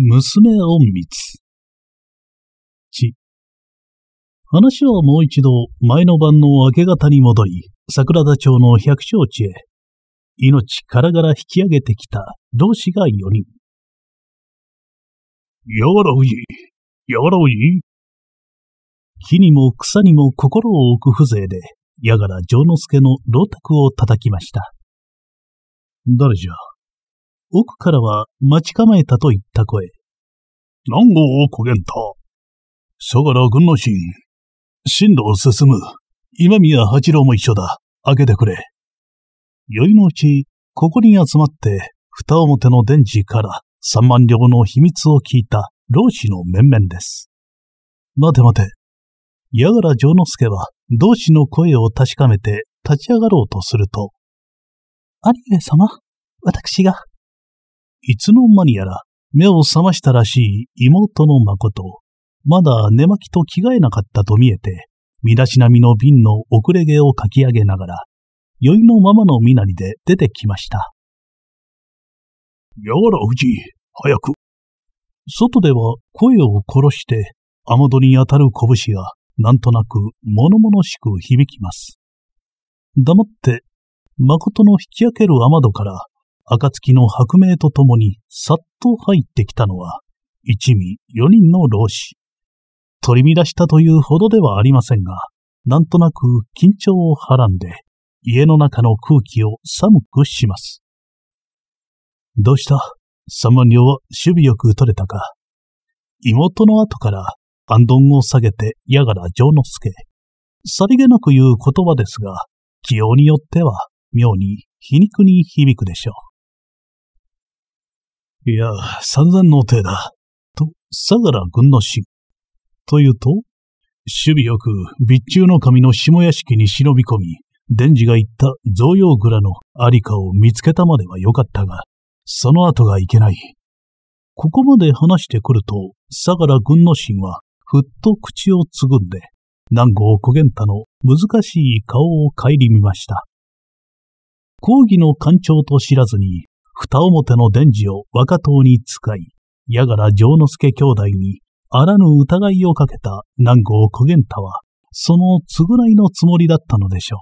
娘隠密。ち。話はもう一度前の晩の明け方に戻り、桜田町の百姓地へ、命からがら引き上げてきた同志が四人。やわらおじ、やわらおじ。木にも草にも心を置く風情で、やがら城之助の老宅を叩きました。誰じゃ奥からは待ち構えたと言った声。南郷をこげんと。相良軍の神。進路を進む。今宮八郎も一緒だ。開けてくれ。宵のうち、ここに集まって、二表の電池から三万両の秘密を聞いた老子の面々です。待て待て。矢柄丈之助は、同志の声を確かめて立ち上がろうとすると、兄上様、私がいつの間にやら目を覚ましたらしい妹の誠。まだ寝巻きと着替えなかったと見えて、身だしなみの瓶の遅れ毛をかき上げながら、酔いのままの身なりで出てきました。やら、藤井、早く。外では声を殺して、雨戸に当たる拳が、なんとなく物々しく響きます。黙って、誠の引き開ける雨戸から暁の白明とともにさっと入ってきたのは、一味四人の老子。取り乱したというほどではありませんが、なんとなく緊張をはらんで、家の中の空気を寒くします。どうした三万両は守備よく取れたか。妹の後から、安頓を下げて矢柄城之助。さりげなく言う言葉ですが、気温によっては妙に皮肉に響くでしょう。いや、散々の手だ。と、相良軍の信。というと、守備よく、備中の神の下屋敷に忍び込み、伝次が言った贈用蔵のありかを見つけたまではよかったが、その後がいけない。ここまで話してくると、相良軍の神は、ふっと口をつぐんで、南郷小源太の難しい顔を顧みました。講義の艦長と知らずに、二表の伝授を若党に使い、矢柄丈之助兄弟にあらぬ疑いをかけた南郷小源太は、その償いのつもりだったのでしょう。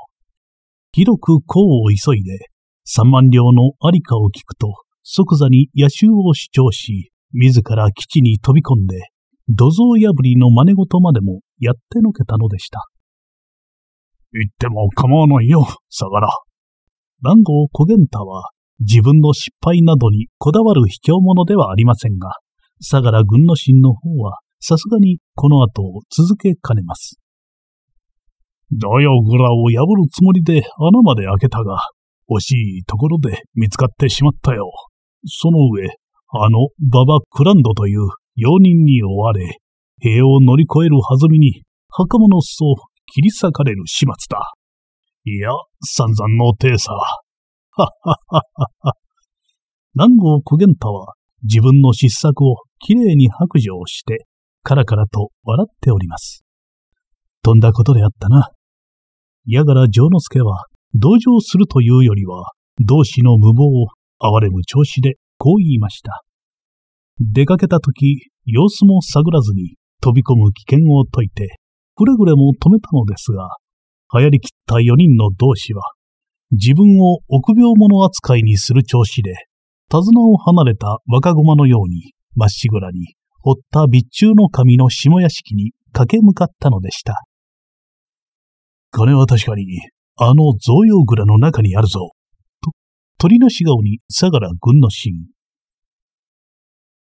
広く功を急いで、三万両のありかを聞くと、即座に野襲を主張し、自ら基地に飛び込んで、土蔵破りの真似事までもやってのけたのでした。言っても構わないよ、相良。南郷小源太は、自分の失敗などにこだわる卑怯者ではありませんが、相良軍之進の方はさすがにこの後を続けかねます。だよグラを破るつもりで穴まで開けたが、惜しいところで見つかってしまったよ。その上、あのババ・クランドという容人に追われ、塀を乗り越えるはずみに袴の裾を切り裂かれる始末だ。いや、散々の体さ。はははは。南郷小源太は自分の失策をきれいに白状して、カラカラと笑っております。とんだことであったな。やがら丈之助は、同情するというよりは、同志の無謀を哀れむ調子でこう言いました。出かけた時、様子も探らずに飛び込む危険を解いて、くれぐれも止めたのですが、流行りきった四人の同志は自分を臆病者扱いにする調子で、手綱を離れた若駒のように、まっしぐらに、追った備中の神の下屋敷に駆け向かったのでした。金は確かに、あの贈用蔵の中にあるぞ。と、鳥の死顔に相良軍の神。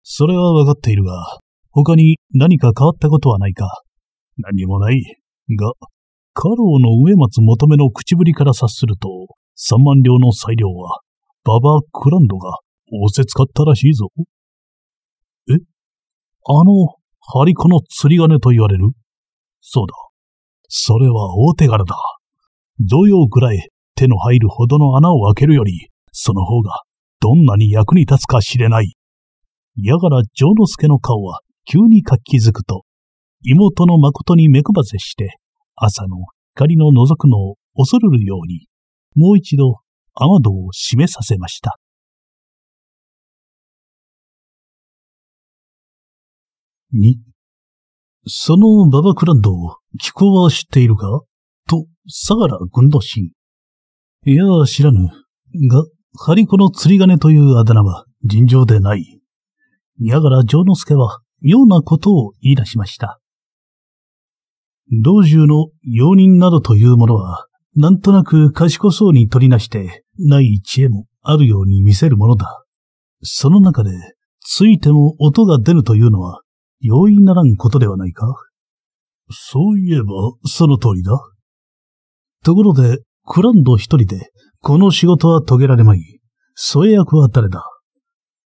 それはわかっているが、他に何か変わったことはないか。何もない。が、家老の上松求めの口ぶりから察すると、三万両の裁量は、ババ・クランドが仰せ使ったらしいぞ。えあの、張り子の釣り金と言われるそうだ。それは大手柄だ。同様くらい手の入るほどの穴を開けるより、その方がどんなに役に立つか知れない。やがら城之助の顔は急に活気づくと、妹の誠に目くばせして朝の光の覗くのを恐るるように、もう一度雨戸を閉めさせました。二、そのババクランドを気候は知っているかと、相良軍の神。いや、知らぬ。が、張り子の釣り金というあだ名は尋常でない。宮原丈之助は妙なことを言い出しました。老中の容認などというものは、なんとなく賢そうに取りなして、ない知恵もあるように見せるものだ。その中で、ついても音が出ぬというのは、容易ならんことではないかそういえば、その通りだ。ところで、クランド一人で、この仕事は遂げられまい。添え役は誰だ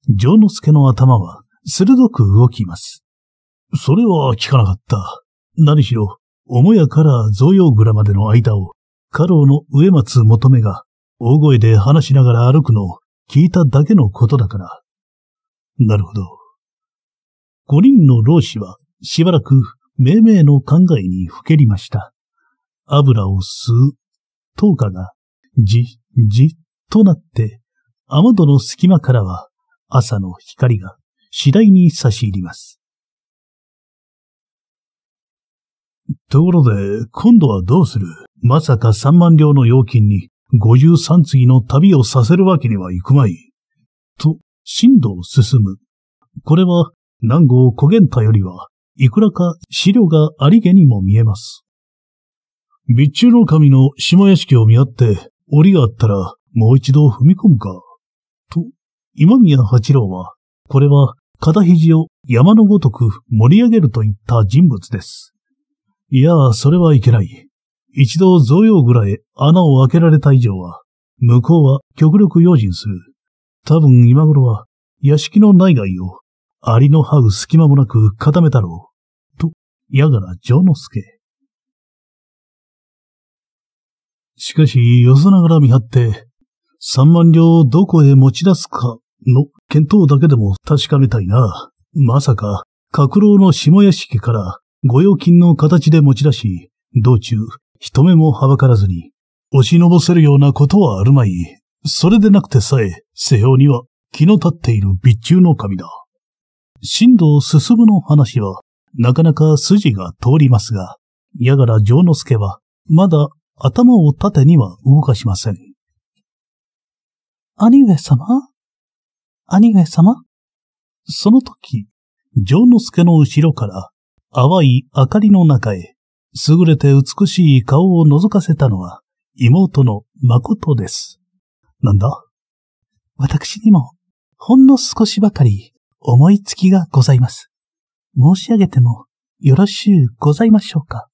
城之助の頭は、鋭く動きます。それは聞かなかった。何しろ、母屋から贈用蔵までの間を、家老の植松求めが、大声で話しながら歩くのを聞いただけのことだから。なるほど。五人の老子は、しばらく、命名の考えにふけりました。油を吸う、灯火が、じ、じ、となって、雨戸の隙間からは、朝の光が次第に差し入ります。ところで、今度はどうするまさか3万両の料金に53次の旅をさせるわけにはいくまい。と、進路を進む。これは、南郷小源太よりは、いくらか資料がありげにも見えます。備中の神の下屋敷を見合って、檻があったら、もう一度踏み込むか。と、今宮八郎は、これは、肩肘を山のごとく盛り上げるといった人物です。いや、それはいけない。一度贈与ぐらい穴を開けられた以上は、向こうは極力用心する。多分今頃は、屋敷の内外を、蟻の這う隙間もなく固めたろう。と、やがら城之助。しかし、よそながら見張って、三万両をどこへ持ち出すかの見当だけでも確かめたいな。まさか、格楼の下屋敷から御用金の形で持ち出し、道中、人目もはばからずに、押しのぼせるようなことはあるまい。それでなくてさえ、世表には気の立っている備中の神だ。神道進むの話は、なかなか筋が通りますが、やがら城之助は、まだ頭を縦には動かしません。兄上様兄上様その時、城之助の後ろから、淡い明かりの中へ、優れて美しい顔を覗かせたのは、妹の誠です。なんだ私にも、ほんの少しばかり、思いつきがございます。申し上げても、よろしゅうございましょうか。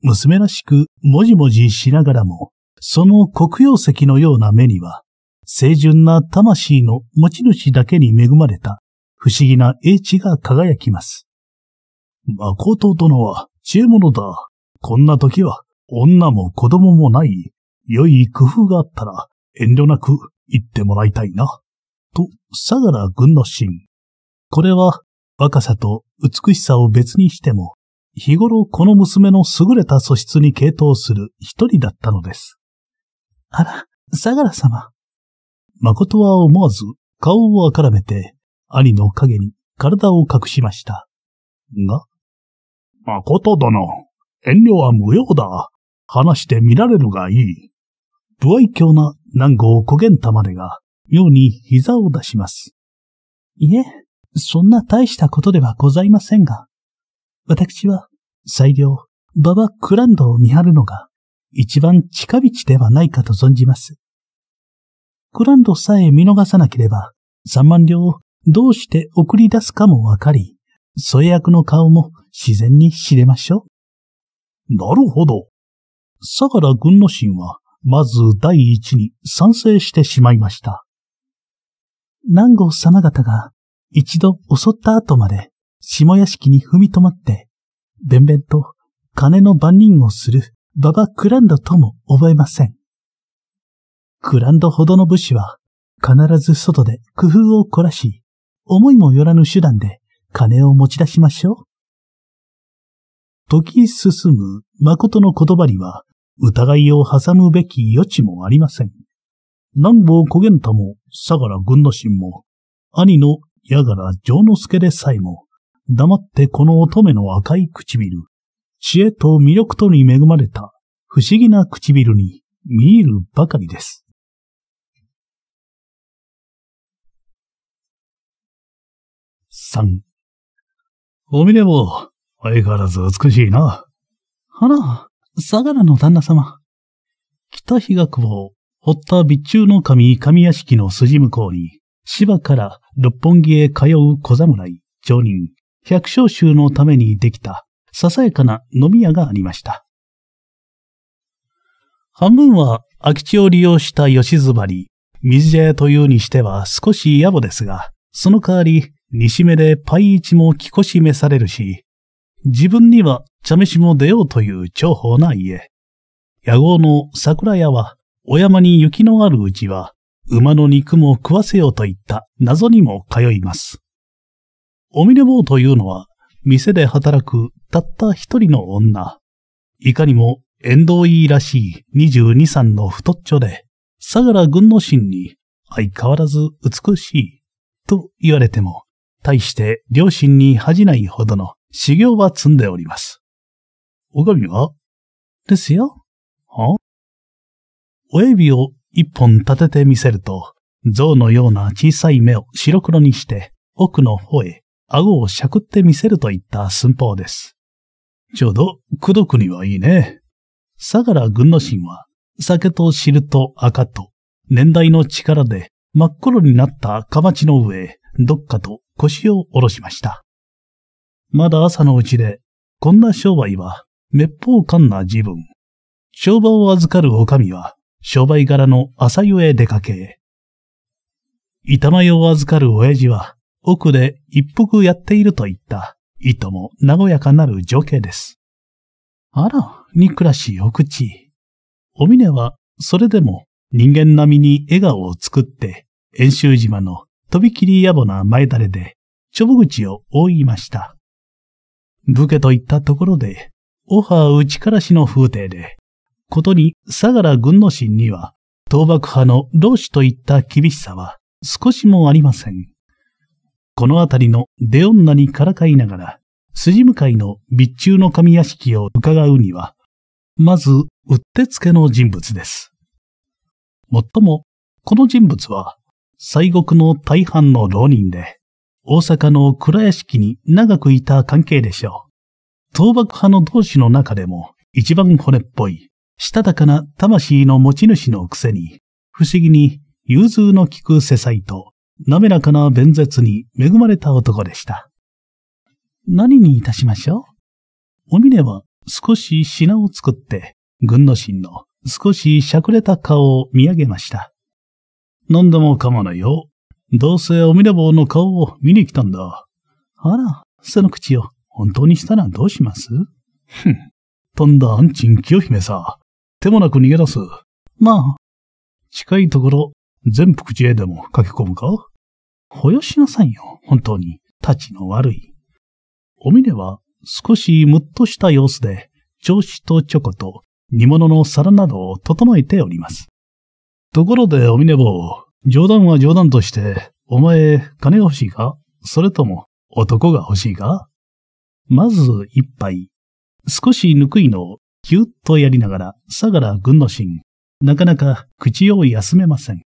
娘らしく、もじもじしながらも、その黒曜石のような目には、清純な魂の持ち主だけに恵まれた、不思議な英知が輝きます。誠殿は知恵者だ。こんな時は、女も子供もない、良い工夫があったら、遠慮なく言ってもらいたいな。と、相良軍の心。これは、若さと美しさを別にしても、日頃この娘の優れた素質に傾倒する一人だったのです。あら、相良様。誠は思わず顔をあからめて、兄の影に体を隠しました。が、誠殿、遠慮は無用だ。話してみられるがいい。不愛嬌な南郷小源玉でが、妙に膝を出します。いえ、そんな大したことではございませんが、私は、最良、馬場クランドを見張るのが、一番近道ではないかと存じます。クランドさえ見逃さなければ、三万両をどうして送り出すかもわかり、添え役の顔も自然に知れましょう。なるほど。相良軍之進は、まず第一に賛成してしまいました。南郷様方が一度襲った後まで下屋敷に踏み止まって、べんべんと金の番人をする馬場クランドとも覚えません。クランドほどの武士は必ず外で工夫を凝らし、思いもよらぬ手段で金を持ち出しましょう。時進む誠の言葉には疑いを挟むべき余地もありません。南坊小源太も相良軍之進も、兄の矢柄城之助でさえも、黙ってこの乙女の赤い唇、知恵と魅力とに恵まれた不思議な唇に見入るばかりです。三。おみねぼ相変わらず美しいな。あら、相良の旦那様。北比嘉久保、堀田備中の神神屋敷の筋向こうに、芝から六本木へ通う小侍、町人、百姓衆のためにできた、ささやかな飲み屋がありました。半分は空き地を利用した吉津張、水茶屋というにしては少し野暮ですが、その代わり、西目でパイ一も着こしめされるし、自分には茶飯も出ようという重宝な家。野豪の桜屋は、お山に雪のあるうちは、馬の肉も食わせようといった謎にも通います。おみれ坊というのは、店で働くたった一人の女。いかにも遠藤いいらしい22、歳の太っちょで、相良軍の心に相変わらず美しいと言われても、大して両親に恥じないほどの修行は積んでおります。おがみはですよ。は親指を一本立ててみせると、象のような小さい目を白黒にして、奥の方へ、顎をしゃくってみせるといった寸法です。ちょうど、くどくにはいいね。相良軍之進は、酒と汁と赤と、年代の力で真っ黒になったかまちの上へ、どっかと腰を下ろしました。まだ朝のうちで、こんな商売は、滅法かんな自分。商売を預かるお将は、商売柄の朝湯へ出かけ。板前を預かる親父は、奥で一服やっているといった、いとも和やかなる情景です。あら、に暮らしお口。お峰は、それでも人間並みに笑顔を作って、遠州島のとびきり野暮な前垂れで、ちょぼ口を覆いました。武家といったところで、オハ内からしの風邸で、ことに相良軍の臣には、倒幕派の老子といった厳しさは少しもありません。このあたりの出女にからかいながら、筋向かいの備中の神屋敷を伺うには、まず、うってつけの人物です。もっとも、この人物は、西国の大半の浪人で、大阪の倉屋敷に長くいた関係でしょう。倒幕派の同志の中でも一番骨っぽい、したたかな魂の持ち主のくせに、不思議に融通の利く世才と、滑らかな弁舌に恵まれた男でした。何にいたしましょうお峰は少し品を作って、軍の神の少ししゃくれた顔を見上げました。何でもかまないよ。どうせおみれ棒の顔を見に来たんだ。あら、その口を本当にしたらどうしますふん。とんだアンチン清姫さ。手もなく逃げ出す。まあ、近いところ、全福寺へでも駆け込むかほよしなさいよ、本当に。たちの悪い。おみれは少しむっとした様子で、調子とチョコと煮物の皿などを整えております。ところで、おみね冗談は冗談として、お前、金が欲しいかそれとも、男が欲しいかまず一杯。少しぬくいのを、キュッとやりながら、がら、軍の心。なかなか口を休めません。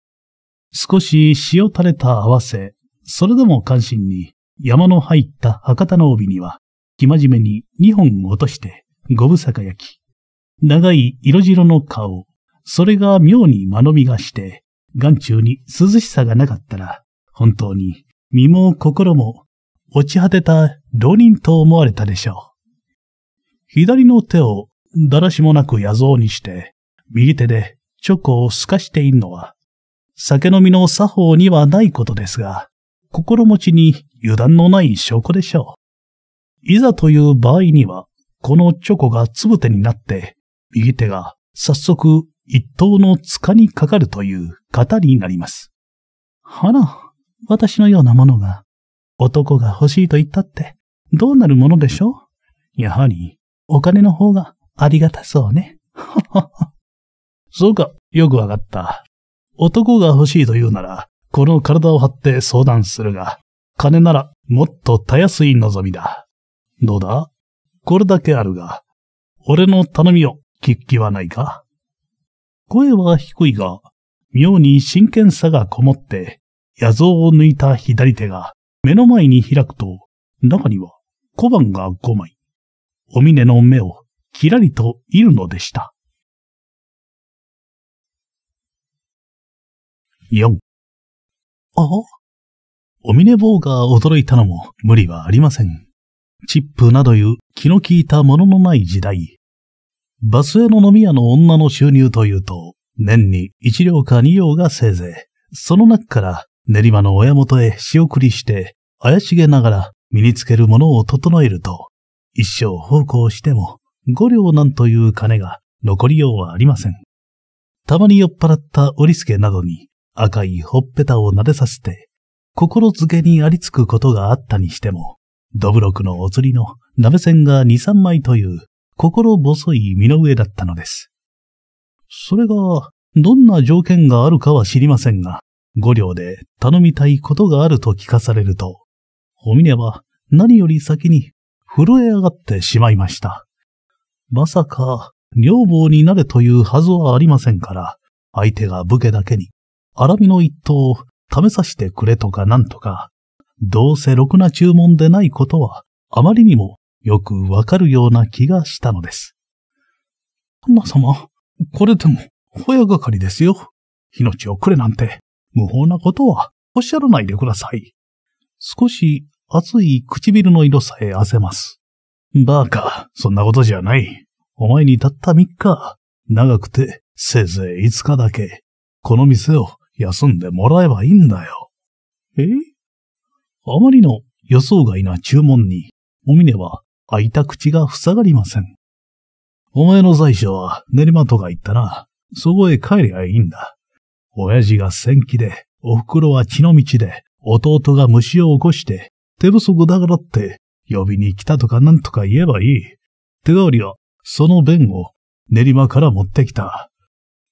少し塩垂れた合わせ、それでも関心に、山の入った博多の帯には、生真面目に二本落として、ごぶさか焼き。長い色白の顔、それが妙に間延びがして、眼中に涼しさがなかったら、本当に身も心も落ち果てた浪人と思われたでしょう。左の手をだらしもなく野草にして、右手でチョコを透かしているのは、酒飲みの作法にはないことですが、心持ちに油断のない証拠でしょう。いざという場合には、このチョコがつぶてになって、右手が早速一刀の塚にかかるという型になります。あら、私のようなものが、男が欲しいと言ったって、どうなるものでしょうやはり、お金の方がありがたそうね。そうか、よくわかった。男が欲しいと言うなら、この体を張って相談するが、金ならもっとたやすい望みだ。どうだこれだけあるが、俺の頼みを聞く気はないか声は低いが、妙に真剣さがこもって、野像を抜いた左手が目の前に開くと、中には小判が5枚、お峰の目をきらりといるのでした。4。あお峰坊が驚いたのも無理はありません。チップなどいう気の利いたもののない時代、バスへの飲み屋の女の収入というと、年に一両か二両がせいぜい。その中から練馬の親元へ仕送りして、怪しげながら身につけるものを整えると、一生奉公しても五両なんという金が残りようはありません。たまに酔っ払った織助などに赤いほっぺたを撫でさせて、心づけにありつくことがあったにしても、どぶろくのお釣りの鍋線が二三枚という心細い身の上だったのです。それが、どんな条件があるかは知りませんが、五両で頼みたいことがあると聞かされると、お峰は何より先に震え上がってしまいました。まさか、女房になれというはずはありませんから、相手が武家だけに、荒みの一刀を試させてくれとかなんとか、どうせろくな注文でないことは、あまりにもよくわかるような気がしたのです。旦那様、これでも、やがかりですよ。命をくれなんて、無法なことはおっしゃらないでください。少し熱い唇の色さえ汗ます。バーカ、そんなことじゃない。お前にたった3日、長くてせいぜい5日だけ、この店を休んでもらえばいいんだよ。えあまりの予想外な注文に、おねは開いた口が塞がりません。お前の在所は練馬とか行ったな。そこへ帰りゃいいんだ。親父が戦気で、お袋は血の道で、弟が虫を起こして、手不足だからって、呼びに来たとかなんとか言えばいい。手代わりは、その弁を練馬から持ってきた。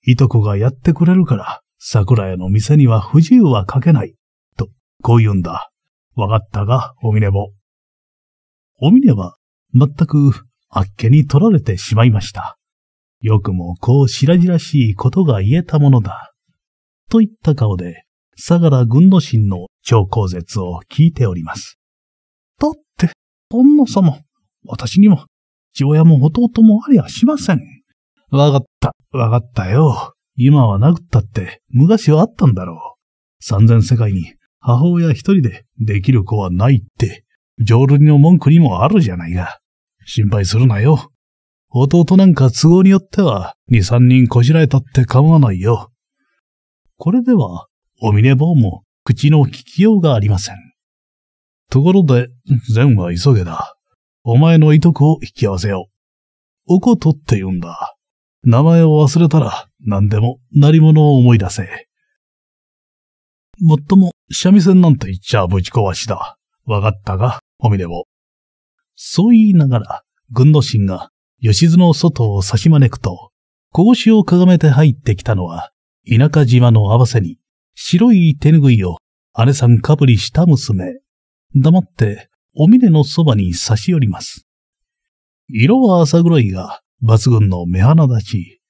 いとこがやってくれるから、桜屋の店には不自由はかけない。と、こう言うんだ。わかったが、おみねぼ。おみねは、全くあっけに取られてしまいました。よくもこう白々しいことが言えたものだ。といった顔で、相良軍の神の超高絶を聞いております。だって、本野様、私にも、父親も弟もありゃしません。わかった、わかったよ。今は殴ったって、昔はあったんだろう。三千世界に、母親一人でできる子はないって、浄瑠璃の文句にもあるじゃないか。心配するなよ。弟なんか都合によっては、二三人こじられたって構わないよ。これでは、おみね坊も口の聞きようがありません。ところで、善は急げだ。お前のいとこを引き合わせよう。おことって言うんだ。名前を忘れたら、何でも、ものを思い出せ。もっとも、三味線なんて言っちゃぶち壊しだ。わかったが、おみね坊。そう言いながら、軍の神が吉津の外を差し招くと、格子をかがめて入ってきたのは、田舎島の合わせに、白い手ぬぐいを姉さんかぶりした娘。黙って、お峰のそばに差し寄ります。色は浅黒いが、抜群の目鼻立ち。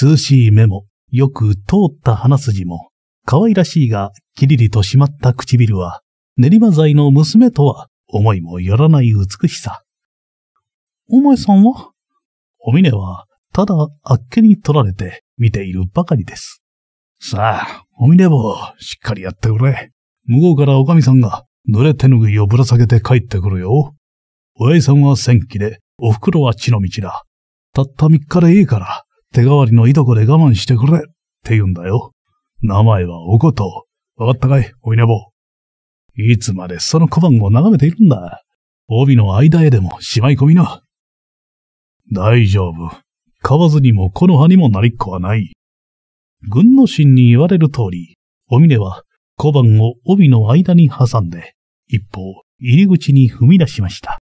涼しい目も、よく通った鼻筋も、可愛らしいが、きりりとしまった唇は、練馬剤の娘とは思いもよらない美しさ。お前さんはお峰は、ただあっけに取られて見ているばかりです。さあ、お峰う、しっかりやってくれ。向こうからおかみさんが、濡れ手ぬぐいをぶら下げて帰ってくるよ。親父さんは戦気で、お袋は血の道だ。たった三日でいいから、手代わりのいとこで我慢してくれ、って言うんだよ。名前はおこと。わかったかい、お峰う。いつまでその小判を眺めているんだ。帯の間へでもしまい込みな。大丈夫。買わずにもこの葉にもなりっこはない。軍の神に言われる通り、お峰は小判を帯の間に挟んで、一方、入り口に踏み出しました。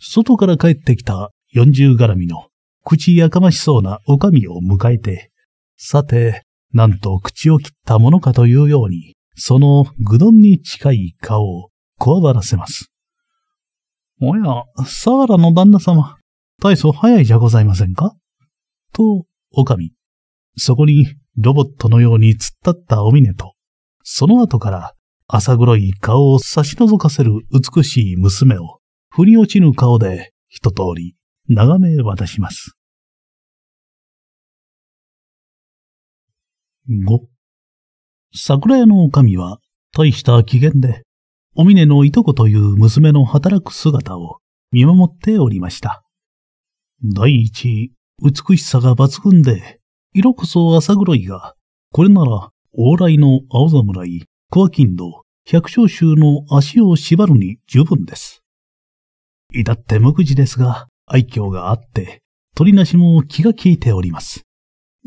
外から帰ってきた四十絡みの口やかましそうなお将を迎えて、さて、なんと口を切ったものかというように、その愚鈍に近い顔をこわばらせます。おや、サワラの旦那様、大層早いじゃございませんかと、おかみ。そこにロボットのように突っ立ったお峰と、その後から朝黒い顔を差し覗かせる美しい娘を、振り落ちぬ顔で一通り眺め渡します。5桜屋の神は、大した機嫌で、お峰のいとこという娘の働く姿を見守っておりました。第一、美しさが抜群で、色こそ浅黒いが、これなら、往来の青侍、キンド、百姓衆の足を縛るに十分です。至って無口ですが、愛嬌があって、鳥なしも気が利いております。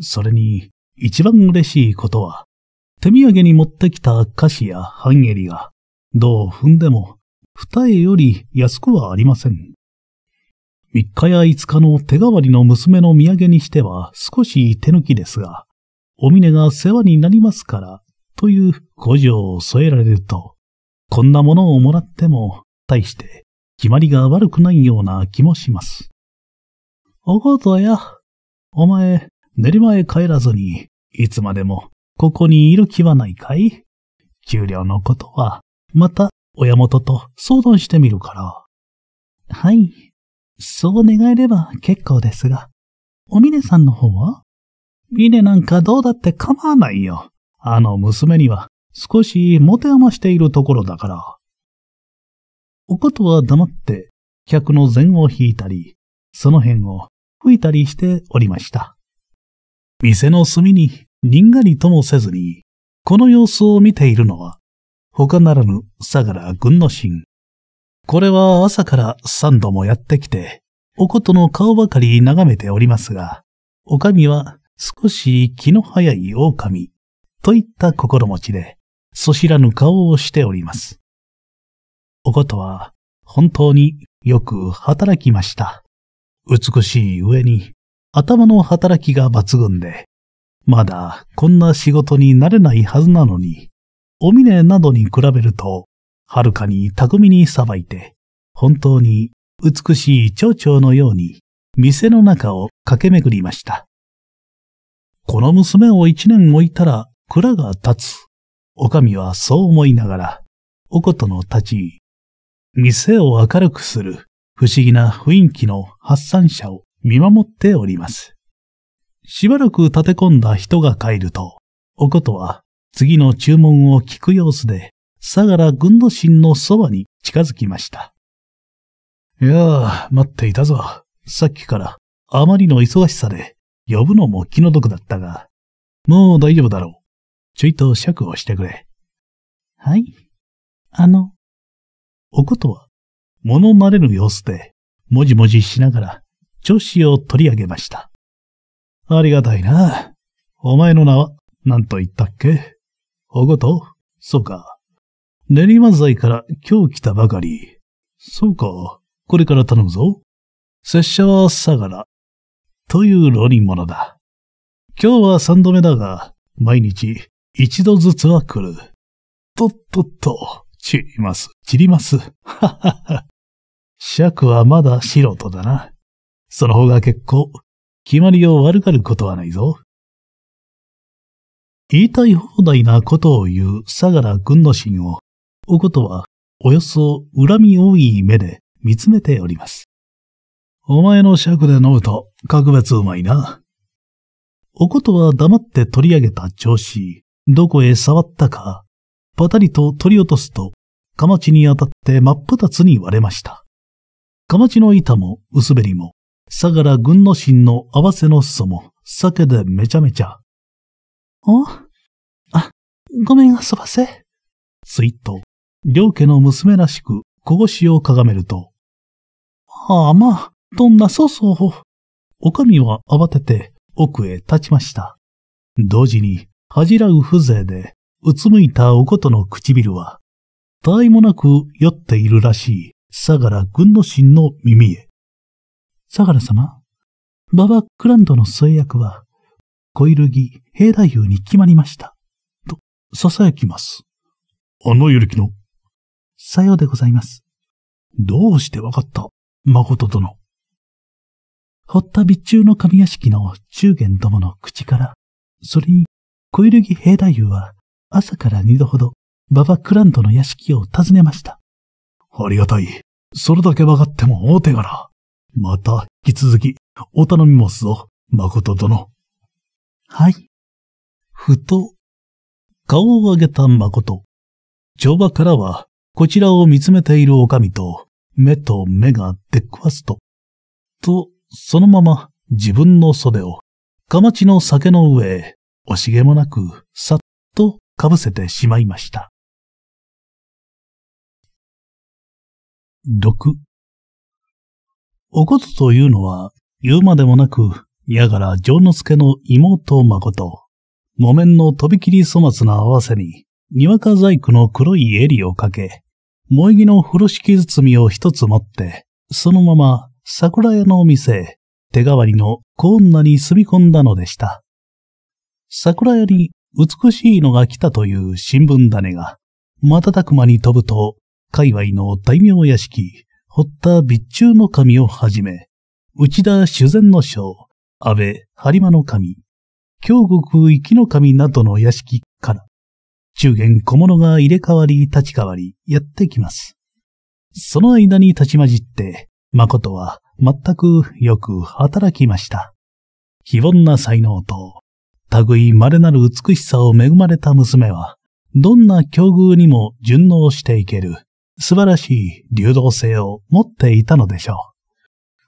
それに、一番嬉しいことは、手土産に持ってきた菓子やハンゲリが、どう踏んでも、二重より安くはありません。三日や五日の手代わりの娘の土産にしては少し手抜きですが、お峰が世話になりますから、という五条を添えられると、こんなものをもらっても、大して決まりが悪くないような気もします。おことや、お前、練馬へ帰らずに、いつまでもここにいる気はないかい給料のことは、また、親元と相談してみるから。はい。そう願えれば結構ですが。おみねさんの方はみねなんかどうだって構わないよ。あの娘には少し持て余しているところだから。おことは黙って客の禅を引いたり、その辺を吹いたりしておりました。店の隅ににんがりともせずに、この様子を見ているのは、他ならぬ相良軍の神。これは朝から三度もやってきて、おことの顔ばかり眺めておりますが、おかみは少し気の早い狼、といった心持ちで、そ知らぬ顔をしております。おことは、本当によく働きました。美しい上に、頭の働きが抜群で、まだこんな仕事になれないはずなのに、お峰などに比べると、はるかに巧みにさばいて、本当に美しい蝶々のように店の中を駆け巡りました。この娘を一年置いたら蔵が立つ。おかみはそう思いながら、おことの立ち、店を明るくする不思議な雰囲気の発散者を見守っております。しばらく立て込んだ人が帰ると、おことは次の注文を聞く様子で、相良軍の神のそばに近づきました。いやあ、待っていたぞ。さっきから、あまりの忙しさで、呼ぶのも気の毒だったが、もう大丈夫だろう。ちょいと尺をしてくれ。はい。あの、おことは、物慣れぬ様子で、もじもじしながら、調子を取り上げました。ありがたいな。お前の名は、何と言ったっけおごとそうか。練馬剤から今日来たばかり。そうか。これから頼むぞ。拙者は相良。という浪人者だ。今日は三度目だが、毎日一度ずつは来る。とっとっと、散ります、散ります。ははは。尺はまだ素人だな。その方が結構決まりを悪がることはないぞ。言いたい放題なことを言う相良軍の神を、おことは、およそ恨み多い目で見つめております。お前の尺で飲むと、格別うまいな。おことは黙って取り上げた調子、どこへ触ったか、パタリと取り落とすと、かまちに当たって真っ二つに割れました。かまちの板も薄べりも相良軍の神の合わせの裾も、酒でめちゃめちゃ。おあ、ごめん遊ばせ。すいっと、両家の娘らしく、こしをかがめると。ああ、まあ、どんな粗相を。おかみは慌てて、奥へ立ちました。同時に、恥じらう風情で、うつむいたおことの唇は、たあいもなく酔っているらしい、相良軍の神の耳へ。相良様、ババ・クランドの末役は、小ルギ・兵太夫に決まりました。と、囁きます。あのゆるきの。さようでございます。どうしてわかった誠殿。堀田備中の神屋敷の中元どもの口から、それに小ルギ・兵太夫は、朝から二度ほど、ババクランドの屋敷を訪ねました。ありがたい。それだけ分かっても大手柄。また、引き続き、お頼みますぞ、誠殿。はい。ふと、顔を上げた誠。帳場からは、こちらを見つめている女将と、目と目が出くわすと。と、そのまま自分の袖を、かまちの酒の上へ、惜しげもなく、さっとかぶせてしまいました。六。おことというのは、言うまでもなく、やがら城之助の妹誠。木綿のとびきり粗末な合わせに、にわか細工の黒い襟をかけ、萌木の風呂敷包みを一つ持って、そのまま桜屋のお店手代わりの小女に住み込んだのでした。桜屋に美しいのが来たという新聞種が、瞬く間に飛ぶと、界隈の大名屋敷、堀田備中の神をはじめ、内田修善の将、安倍播磨の神、京国生きの神などの屋敷から、中元小物が入れ替わり立ち替わりやってきます。その間に立ち混じって、誠は全くよく働きました。非凡な才能と、類稀なる美しさを恵まれた娘は、どんな境遇にも順応していける素晴らしい流動性を持っていたのでしょう。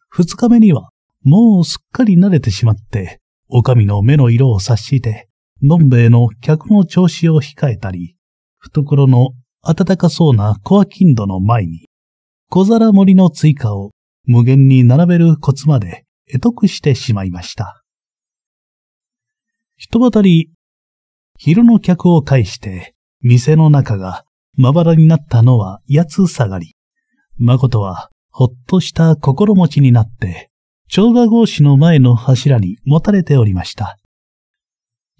二日目にはもうすっかり慣れてしまって、おかみの目の色を察して、のんべえの客の調子を控えたり、懐の暖かそうなコアキンドの前に、小皿盛りの追加を無限に並べるコツまで得得してしまいました。人当たり、昼の客を介して、店の中がまばらになったのは八つ下がり。誠は、ほっとした心持ちになって、長和格子の前の柱に持たれておりました。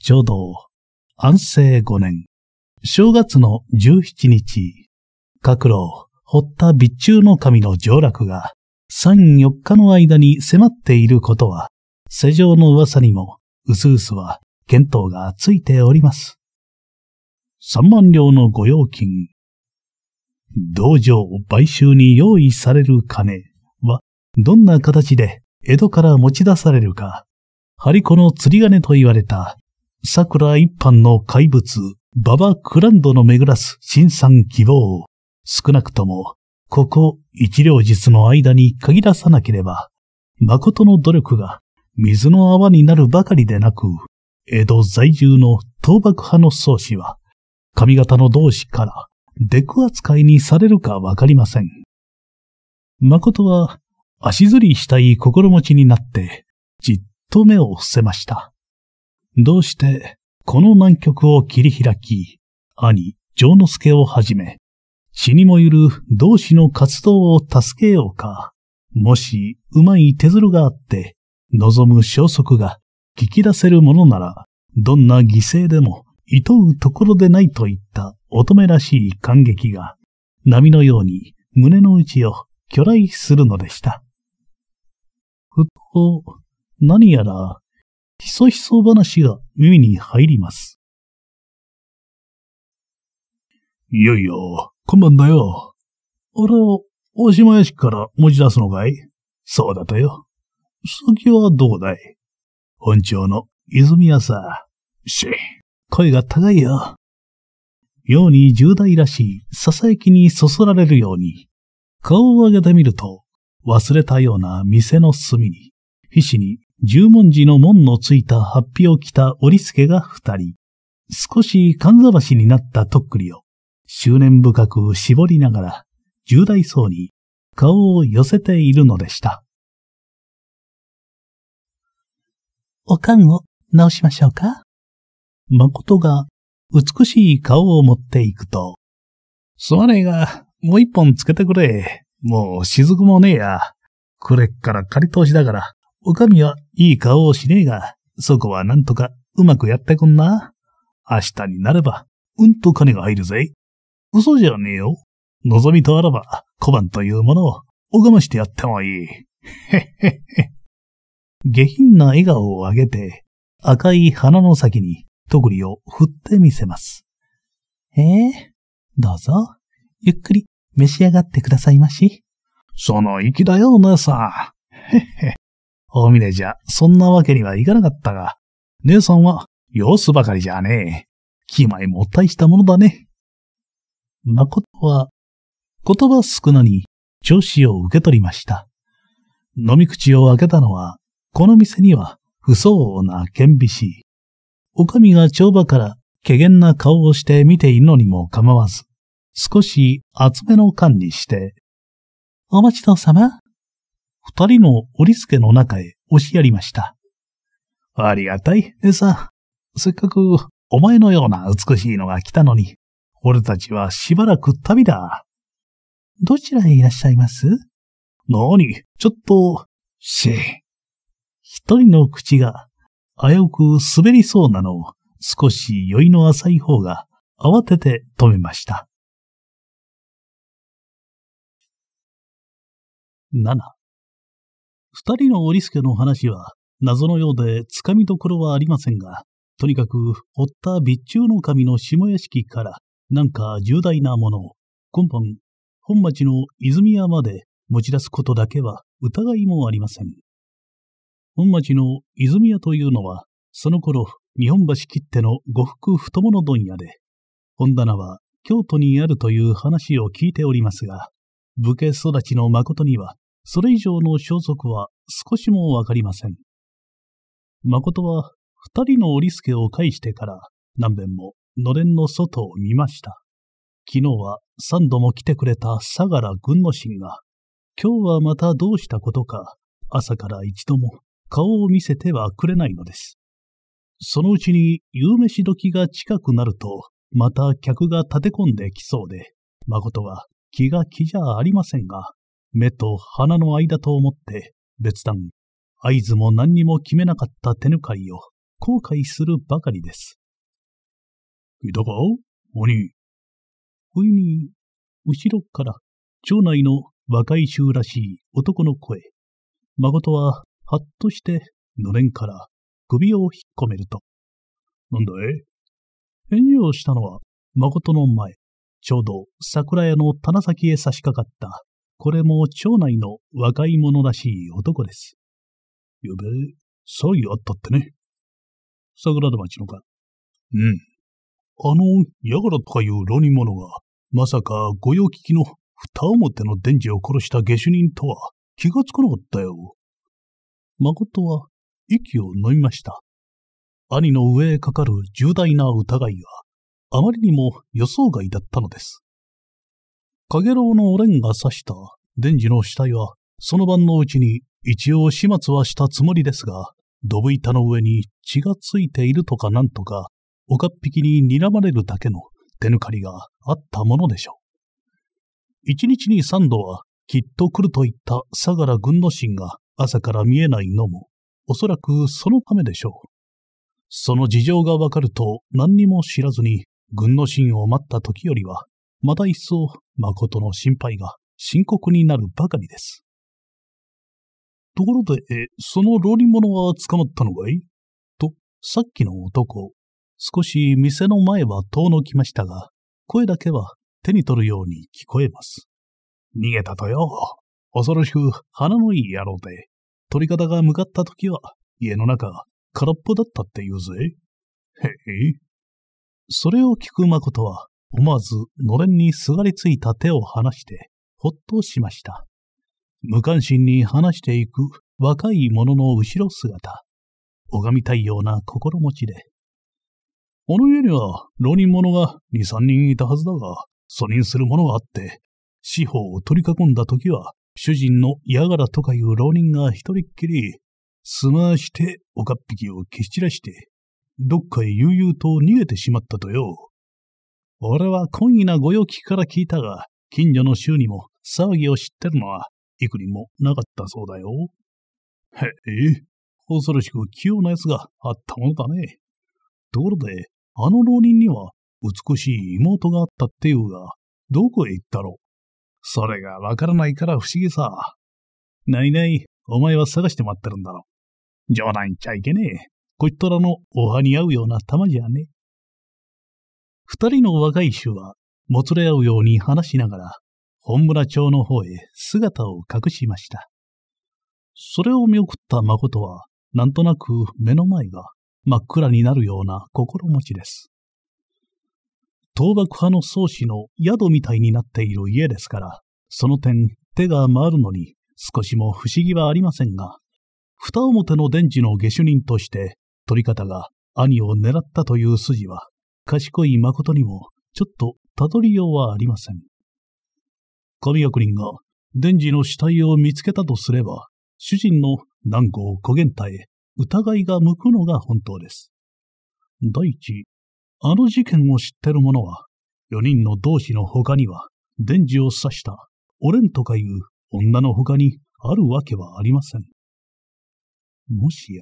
ちょうど、安政五年、正月の十七日、各路、堀田備中の神の上落が、三四日の間に迫っていることは、世上の噂にも、うすうすは、見当がついております。三万両の御用金、道場買収に用意される金は、どんな形で江戸から持ち出されるか、張子の釣り金と言われた、桜一般の怪物、馬場クランドの巡らす新産希望少なくとも、ここ一両日の間に限らさなければ、誠の努力が水の泡になるばかりでなく、江戸在住の倒幕派の宗師は、髪型の同志から、デク扱いにされるかわかりません。誠は、足ずりしたい心持ちになって、じっと目を伏せました。どうして、この難局を切り開き、兄、丈之助をはじめ、死にもゆる同志の活動を助けようか、もし、うまい手鶴があって、望む消息が聞き出せるものなら、どんな犠牲でも厭うところでないといった乙女らしい感激が、波のように胸の内を巨来するのでした。ふと、何やら、ひそひそ話が耳に入ります。いよいよ、今晩だよ。あれを、大島屋敷から持ち出すのかいそうだとよ。先はどこだい本庁の泉屋さ。し。声が高いよ。ように重大らしい囁きにそそられるように、顔を上げてみると、忘れたような店の隅に、皮脂に十文字の門のついた発表を着た織付が二人、少し神ざ橋になったとっくりを、執念深く絞りながら、重大そうに顔を寄せているのでした。おかんを直しましょうか誠が美しい顔を持っていくと、すまねえが、もう一本つけてくれ。もう雫もねえや。これから借り通しだから、おかみはいい顔をしねえが、そこはなんとかうまくやってこんな。明日になれば、うんと金が入るぜ。嘘じゃねえよ。望みとあらば、小判というものをおがましてやってもいい。へっへっへ。下品な笑顔をあげて、赤い鼻の先にとぐりを振ってみせます。ええー、どうぞ、ゆっくり召し上がってくださいまし。その粋だよ、お姉さん。へっへ。大峰じゃ、そんなわけにはいかなかったが、姉さんは、様子ばかりじゃねえ。気前も大したものだね。誠は、言葉少なに、調子を受け取りました。飲み口を開けたのは、この店には、不相応な顕微しおかみが帳場からけげな顔をして見ているのにも構わず、少し厚めの缶にして、お待ちどうさま二人の折り付けの中へ押しやりました。ありがたい、エさ。せっかくお前のような美しいのが来たのに、俺たちはしばらく旅だ。どちらへいらっしゃいますなに、ちょっと、し。一人の口が危うく滑りそうなのを少し酔いの浅い方が慌てて止めました。7二人の織助の話は謎のようでつかみどころはありませんが、とにかく追った備中の神の下屋敷からなんか重大なものを今般本町の泉屋まで持ち出すことだけは疑いもありません。本町の泉屋というのは、その頃、日本橋きっての呉服太物問屋で、本棚は京都にあるという話を聞いておりますが、武家育ちの誠には、それ以上の消息は少しもわかりません。誠は、二人の織助を介してから、何べんものれんの外を見ました。昨日は三度も来てくれた相良軍之進が、今日はまたどうしたことか、朝から一度も顔を見せてはくれないのです。そのうちに夕飯時が近くなると、また客が立て込んできそうで、誠は気が気じゃありませんが、目と鼻の間と思って別段、合図も何にも決めなかった手ぬかいを後悔するばかりです。いたか鬼。不意に、後ろから、町内の若い衆らしい男の声。誠ははっとして、のれんから首を引っ込めると。なんだい返事をしたのは、誠の前、ちょうど桜屋の棚先へ差し掛かった、これも町内の若い者らしい男です。やべえ、ぎあったってね。桜田町のか。うん。あの、ヤガラとかいう浪人者が、まさか御用聞きの二表の伝次を殺した下手人とは気がつかなかったよ。誠は息を飲みました。兄の上へかかる重大な疑いは、あまりにも予想外だったのです。かげろうのおれんが刺した伝次の死体は、その晩のうちに一応始末はしたつもりですが、ドブ板の上に血がついているとかなんとか、岡っ引きに睨まれるだけの手抜かりがあったものでしょう。一日に三度はきっと来ると言った相良軍之進が朝から見えないのも、おそらくそのためでしょう。その事情がわかると何にも知らずに、軍のシーンを待った時よりは、また一層、誠の心配が深刻になるばかりです。ところで、その浪人者は捕まったのかいと、さっきの男、少し店の前は遠のきましたが、声だけは手に取るように聞こえます。逃げたとよ。恐ろしく鼻のいい野郎で、り方が向かった時は、家の中、空っぽだったって言うぜ。へえ。それを聞く誠は、思わずのれんにすがりついた手を離して、ほっとしました。無関心に話していく若い者の後ろ姿。拝みたいような心持ちで。あの家には浪人者が二三人いたはずだが、訴人する者があって、四方を取り囲んだ時は主人のヤガラとかいう浪人が一人っきり、すましておかっぴきを消し散らして、どっかへ悠々と逃げてしまったとよ。俺は懇意な御用聞きから聞いたが、近所の衆にも騒ぎを知ってるのは、幾人もなかったそうだよ。へえ、恐ろしく器用な奴があったものだね。ところで、あの浪人には美しい妹があったっていうが、どこへ行ったろうそれがわからないから不思議さ。ないない、お前は探して待ってるんだろ。冗談言っちゃいけねえ。こいつらのお歯に合うような玉じゃね。二人の若い衆は、もつれ合うように話しながら、本村町の方へ姿を隠しました。それを見送った誠は、なんとなく目の前が真っ暗になるような心持ちです。倒幕派の宗師の宿みたいになっている家ですから、その点手が回るのに少しも不思議はありませんが、二表の伝授の下手人として、取り方が兄を狙ったという筋は、賢い誠にもちょっとたどりようはありません。神役人が伝授の死体を見つけたとすれば、主人の南郷小源太へ疑いが向くのが本当です。第一、あの事件を知ってる者は、四人の同志の他には、電磁を刺した、オレンとかいう女の他にあるわけはありません。もしや。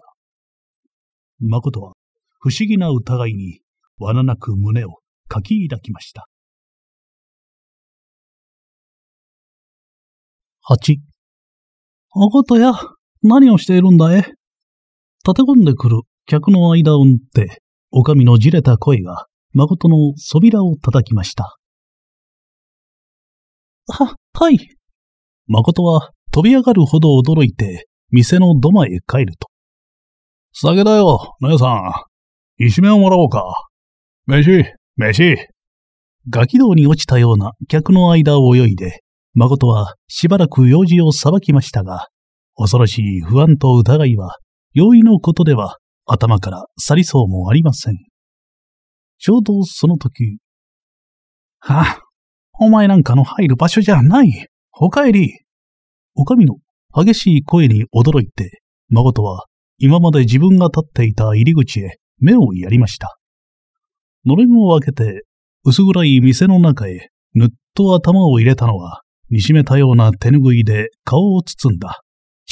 誠は、不思議な疑いに、罠なく胸をかき抱きました。八。誠ことや、何をしているんだい立て込んでくる客の間を縫って、おかみのじれた声が、誠の扉を叩きました。は、はい。誠は飛び上がるほど驚いて、店の土間へ帰ると。酒だよ、姉さん。いしめをもらおうか。飯、飯。ガキ道に落ちたような客の間を泳いで、誠はしばらく用事をさばきましたが、恐ろしい不安と疑いは、容易のことでは頭から去りそうもありません。ちょうどその時、はあ、お前なんかの入る場所じゃない。お帰り。おかみの激しい声に驚いて、孫とは今まで自分が立っていた入り口へ目をやりました。のれんを開けて、薄暗い店の中へぬっと頭を入れたのは、にしめたような手ぬぐいで顔を包んだ、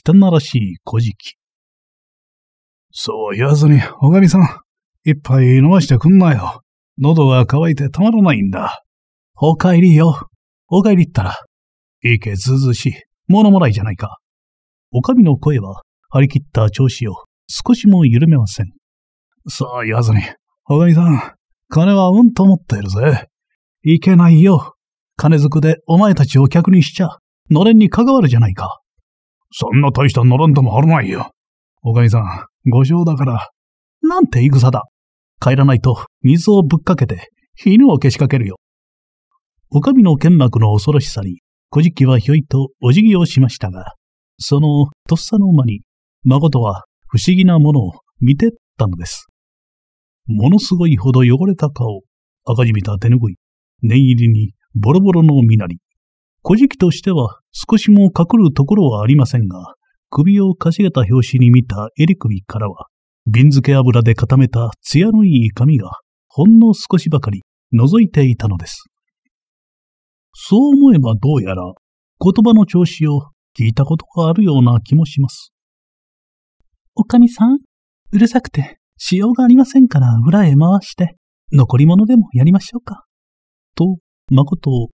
汚らしい小じき。そう言わずに、おかみさん、一杯飲ましてくんなよ。喉が渇いてたまらないんだ。お帰りよ。お帰りったら、いけずずしい、物もらいじゃないか。おかみの声は、張り切った調子を少しも緩めません。そう言わずに、おかみさん、金はうんと持っているぜ。いけないよ。金づくでお前たちを客にしちゃ、のれんに関わるじゃないか。そんな大したのれんともあるまいよ。おかみさん、五条だから、なんて戦だ。帰らないと水をぶっかけて犬をけしかけるよ。女将の剣幕の恐ろしさに、小じきはひょいとお辞儀をしましたが、そのとっさの間に、誠は不思議なものを見てったのです。ものすごいほど汚れた顔、赤じみた手ぬぐい、念入りにボロボロの身なり。小じきとしては少しも隠るところはありませんが、首をかしげた拍子に見た襟首からは、瓶漬け油で固めた艶のいい髪が、ほんの少しばかり覗いていたのです。そう思えばどうやら、言葉の調子を聞いたことがあるような気もします。おかみさん、うるさくて、しようがありませんから裏へ回して、残り物でもやりましょうか。と、誠を、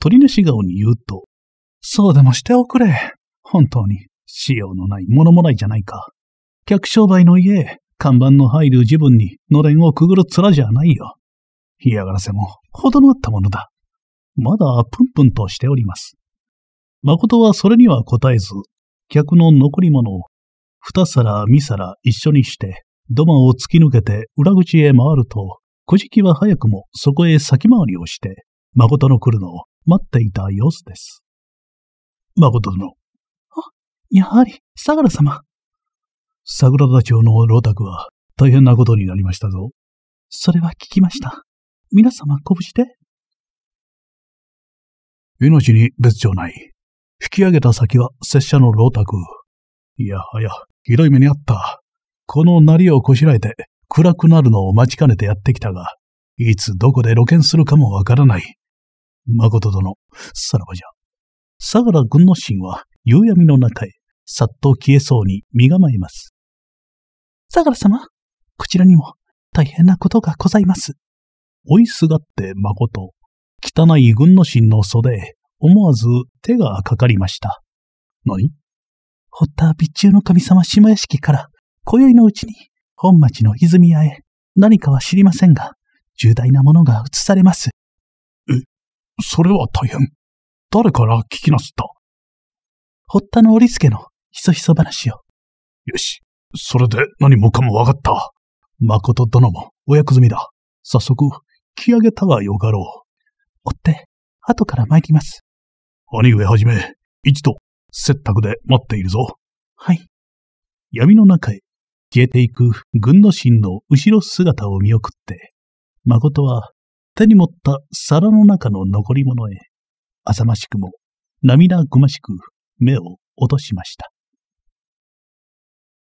鳥主顔に言うと、そうでもしておくれ。本当に。しようのない物もないじゃないか。客商売の家、看板の入る自分にのれんをくぐる面じゃないよ。嫌がらせも、ほどのあったものだ。まだプンプンとしております。誠はそれには答えず、客の残り物を二皿三皿一緒にして、土間を突き抜けて裏口へ回ると、小敷は早くもそこへ先回りをして、誠の来るのを待っていた様子です。誠殿、やはり、相良様。桜田町の老宅は大変なことになりましたぞ。それは聞きました。皆様ご無事で命に別状ない。引き上げた先は拙者の老宅。いやはや、ひどい目にあった。このなりをこしらえて暗くなるのを待ちかねてやってきたが、いつどこで露見するかもわからない。誠殿、さらばじゃ。相良軍の神は夕闇の中へさっと消えそうに身構えます。相良様、こちらにも大変なことがございます。追いすがって誠、汚い軍の神の袖、思わず手がかかりました。何堀田備中の神様下屋敷から、今宵のうちに本町の泉屋へ何かは知りませんが、重大なものが移されます。え、それは大変。誰から聞きなすった堀田の織付のひそひそ話を。よし。それで何もかもわかった。誠殿もお役済みだ。早速、着上げたはよかろう。追って、後から参ります。兄上はじめ、一度、接託で待っているぞ。はい。闇の中へ消えていく軍の神の後ろ姿を見送って、誠は手に持った皿の中の残り物へ、浅ましくも涙ぐましく目を落としました。